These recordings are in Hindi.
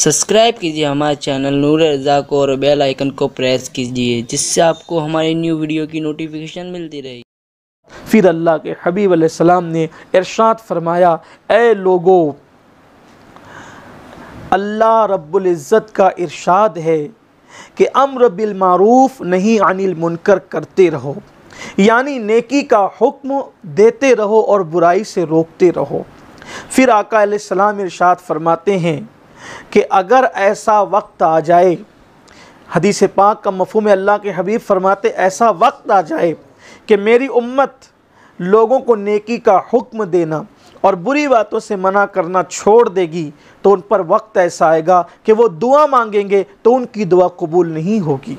सब्सक्राइब कीजिए हमारे चैनल नूर रजा को और बेल आइकन को प्रेस कीजिए जिससे आपको हमारी न्यू वीडियो की नोटिफिकेशन मिलती रहे फिर अल्लाह के हबीब सलाम ने इरशाद फरमाया ए लोगो अल्लाह रब्ज़त का इरशाद है कि अम्र बिलमूफ नहीं अनिल मुनकर करते रहो यानी नेकी का हुक्म देते रहो और बुराई से रोकते रहो फिर आका सलाम इरशाद फरमाते हैं कि अगर ऐसा वक्त आ जाए हदीस पाक का मफहम अल्लाह के हबीब फरमाते ऐसा वक्त आ जाए कि मेरी उम्मत लोगों को नेकी का हुक्म देना और बुरी बातों से मना करना छोड़ देगी तो उन पर वक्त ऐसा आएगा कि वो दुआ मांगेंगे तो उनकी दुआ कबूल नहीं होगी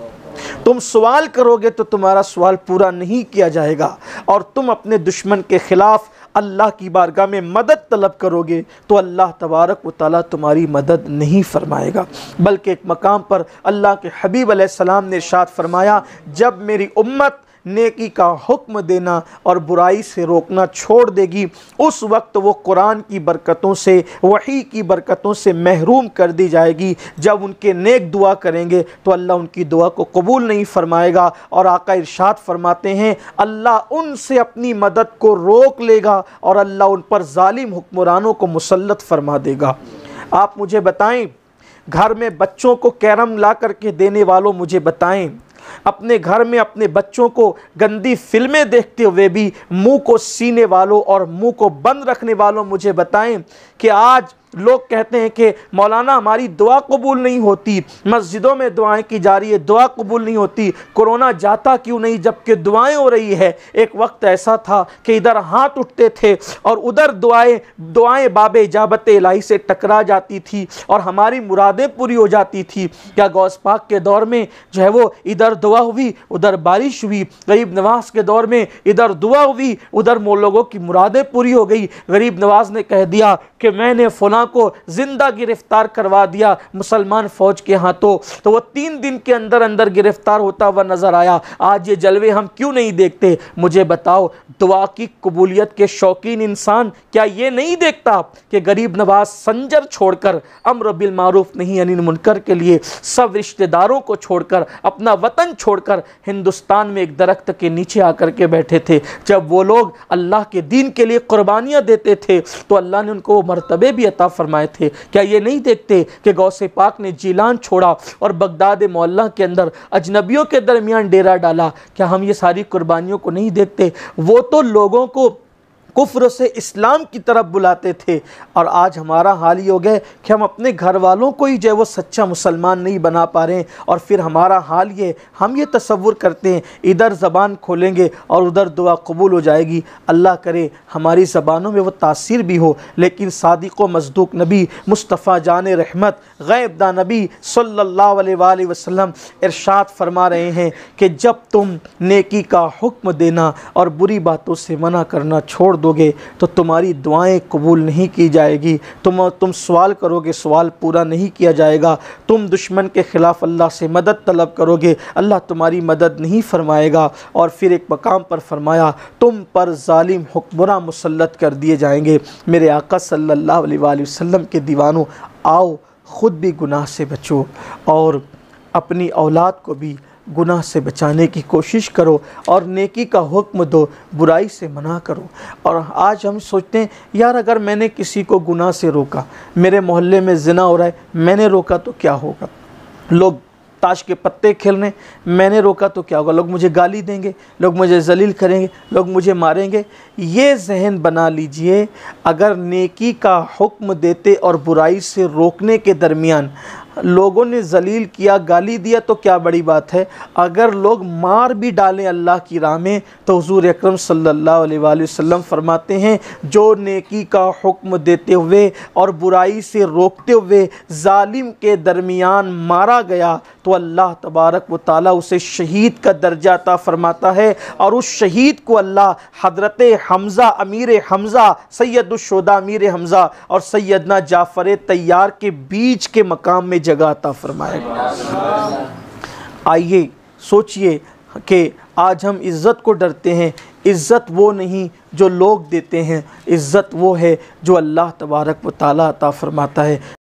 तुम सवाल करोगे तो तुम्हारा सवाल पूरा नहीं किया जाएगा और तुम अपने दुश्मन के ख़िलाफ़ अल्लाह की बारगाह में मदद तलब करोगे तो अल्लाह तबारक व ताली तुम्हारी मदद नहीं फरमाएगा बल्कि एक मकाम पर अल्लाह के हबीब सलाम ने शाद फरमाया जब मेरी उम्मत नेकी का हुक्म देना और बुराई से रोकना छोड़ देगी उस वक्त वो कुरान की बरकतों से वही की बरकतों से महरूम कर दी जाएगी जब उनके नेक दुआ करेंगे तो अल्लाह उनकी दुआ को कबूल नहीं फरमाएगा और आका इरशाद फरमाते हैं अल्लाह उनसे अपनी मदद को रोक लेगा और अल्लाह उन पर ालिम हुक्मरानों को मुसलत फरमा देगा आप मुझे बताएं घर में बच्चों को कैरम ला करके देने वालों मुझे बताएं अपने घर में अपने बच्चों को गंदी फिल्में देखते हुए भी मुंह को सीने वालों और मुंह को बंद रखने वालों मुझे बताएं कि आज लोग कहते हैं कि मौलाना हमारी दुआ कबूल नहीं होती मस्जिदों में दुआएं की जा रही है दुआ कबूल नहीं होती कोरोना जाता क्यों नहीं जबकि दुआएं हो रही है एक वक्त ऐसा था कि इधर हाथ उठते थे और उधर दुआएं दुआएं बाब जाबत इलाही से टकरा जाती थी और हमारी मुरादें पूरी हो जाती थी क्या गौस पाक के दौर में जो है वो इधर दुआ हुई उधर बारिश हुई गरीब नवाज के दौर में इधर दुआ हुई उधर लोगों की मुरादें पूरी हो गई गरीब नवाज ने कह दिया कि मैंने फ़लाँ को ज़िंदा गिरफ़्तार करवा दिया मुसलमान फ़ौज के हाथों तो वह तीन दिन के अंदर अंदर गिरफ़्तार होता हुआ नज़र आया आज ये जलवे हम क्यों नहीं देखते मुझे बताओ दुआ की कबूलियत के शौकीन इंसान क्या ये नहीं देखता कि गरीब नवाज संजर छोड़कर अम्र बिलमूफ़ नहीं अनिल मुनकर के लिए सब रिश्तेदारों को छोड़कर अपना वतन छोड़कर हिंदुस्तान में एक दरख्त के नीचे आकर के बैठे थे जब वो लोग अल्लाह के दीन के लिए कुर्बानियाँ देते थे तो अल्लाह ने उनको मरतबे भी अता फ़रमाए थे क्या ये नहीं देखते कि गौसे पाक ने जीलान छोड़ा और बगदाद मोल्ला के अंदर अजनबियों के दरमियान डेरा डाला क्या हम ये सारी कुर्बानियों को नहीं देखते वो तो लोगों को कुफ्र से इस्लाम की तरफ बुलाते थे और आज हमारा हाल ही हो गया कि हम अपने घर वालों को ही जो है वो सच्चा मुसलमान नहीं बना पा रहे हैं और फिर हमारा हाल ये हम ये तस्वुर करते हैं इधर ज़बान खोलेंगे और उधर दुआ कबूल हो जाएगी अल्लाह करे हमारी ज़बानों में वो तासीर भी हो लेकिन सादिक व मजदूक नबी मुस्तफ़ा जान रहमत गैबदा नबी सल्ला वसम इरशाद फरमा रहे हैं कि जब तुम नेकी का हुक्म देना और बुरी बातों से मना करना छोड़ दोगे तो तुम्हारी दुआएं कबूल नहीं की जाएगी तुम तुम सवाल करोगे सवाल पूरा नहीं किया जाएगा तुम दुश्मन के ख़िलाफ़ अल्लाह से मदद तलब करोगे अल्लाह तुम्हारी मदद नहीं फरमाएगा और फिर एक मकाम पर फरमाया तुम पर ालिम हुक्मरा मुसलत कर दिए जाएंगे मेरे आका सल्ला वसम के दीवानों आओ ख़ुद भी गुनाह से बचो और अपनी औलाद को भी गुनाह से बचाने की कोशिश करो और नेकी का हुक्म दो बुराई से मना करो और आज हम सोचते हैं यार अगर मैंने किसी को गुनाह से रोका मेरे मोहल्ले में जना हो रहा है मैंने रोका तो क्या होगा लोग ताश के पत्ते खेलने मैंने रोका तो क्या होगा लोग मुझे गाली देंगे लोग मुझे जलील करेंगे लोग मुझे मारेंगे ये जहन बना लीजिए अगर नेकी का हुक्म देते और बुराई से रोकने के दरमियान लोगों ने जलील किया गाली दिया तो क्या बड़ी बात है अगर लोग मार भी डालें अल्लाह की राह में तो हजूर अक्रम सल्लल्लाहु अलैहि वसल्लम फरमाते हैं जो नेकी का हुक्म देते हुए और बुराई से रोकते हुए जालिम के दरमियान मारा गया तो अल्लाह तबारक व ताली उसे शहीद का दर्जा अता फ़रमाता है और उस शहीद को अल्लाह हजरत हमज़ा अमीर हमज़ा सैदुलशोदा अमीर हमज़ा और सैदना जाफ़र तैयार के बीच के मकाम में जगह अता फ़रमाएगा आइए सोचिए कि आज हम इज़्ज़त को डरते हैं इज़्ज़त वो नहीं जो लोग देते हैं इज़्ज़त वो है जो अल्लाह तबारक व ताली अता फ़रमाता है